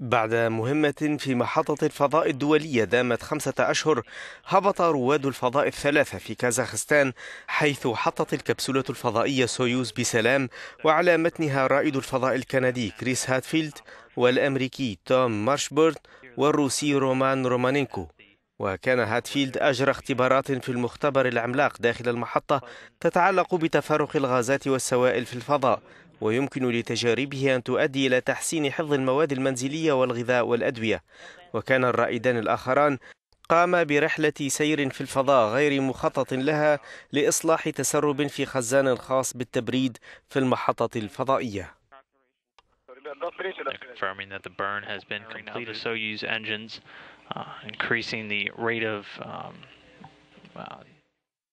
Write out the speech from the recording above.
بعد مهمة في محطة الفضاء الدولية دامت خمسة أشهر هبط رواد الفضاء الثلاثة في كازاخستان حيث حطت الكبسولة الفضائية سويوز بسلام وعلى متنها رائد الفضاء الكندي كريس هاتفيلد والأمريكي توم مارشبورد والروسي رومان رومانينكو وكان هاتفيلد أجرى اختبارات في المختبر العملاق داخل المحطة تتعلق بتفرق الغازات والسوائل في الفضاء ويمكن لتجاربه أن تؤدي إلى تحسين حفظ المواد المنزلية والغذاء والأدوية وكان الرائدان الآخران قام برحلة سير في الفضاء غير مخطط لها لإصلاح تسرب في خزان خاص بالتبريد في المحطة الفضائية uh, increasing the rate of um, uh,